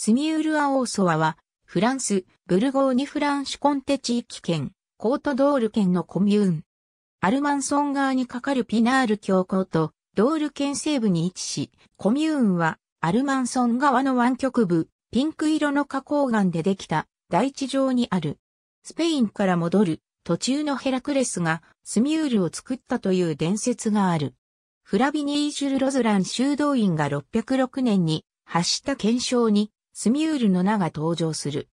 スミュール・アオーソワは、フランス、ブルゴーニュ・フランシュコンテ地域圏、コート・ドール県のコミューン。アルマンソン側に架かるピナール教皇と、ドール県西部に位置し、コミューンは、アルマンソン側の湾曲部、ピンク色の花崗岩でできた、大地上にある。スペインから戻る、途中のヘラクレスが、スミュールを作ったという伝説がある。フラビニー・ジュル・ロズラン修道院が606年に、発した検証に、スミュールの名が登場する。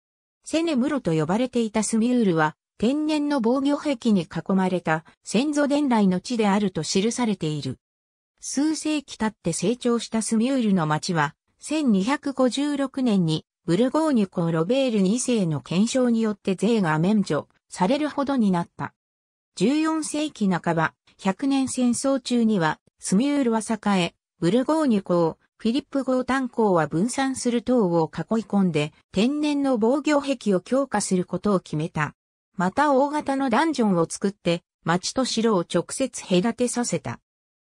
セネムロと呼ばれていたスミュールは、天然の防御壁に囲まれた先祖伝来の地であると記されている。数世紀経って成長したスミュールの町は、1256年にブルゴーニュ公ロベール2世の検証によって税が免除されるほどになった。14世紀半ば、100年戦争中には、スミュールは栄え、ブルゴーニュ公、フィリップ号炭鉱は分散する塔を囲い込んで天然の防御壁を強化することを決めた。また大型のダンジョンを作って町と城を直接隔てさせた。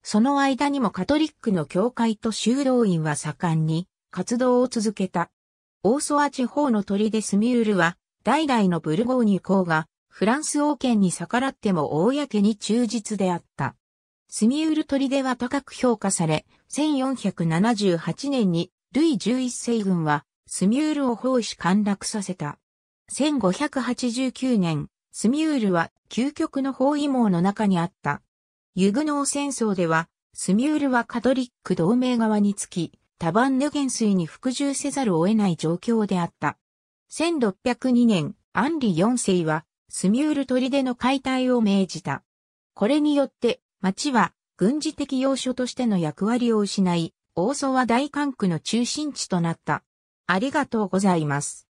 その間にもカトリックの教会と修道院は盛んに活動を続けた。オーソア地方の砦スミュールは代々のブルゴーニュ公がフランス王権に逆らっても公に忠実であった。スミ住ル砦は高く評価され、1478年にルイ11世軍はスミールを包囲し陥落させた。1589年、スミールは究極の包囲網の中にあった。ユグノー戦争では、スミールはカトリック同盟側につき、多番ネ元帥に服従せざるを得ない状況であった。1602年、アンリ4世は、スミュール砦の解体を命じた。これによって、町は軍事的要所としての役割を失い、大沢は大管区の中心地となった。ありがとうございます。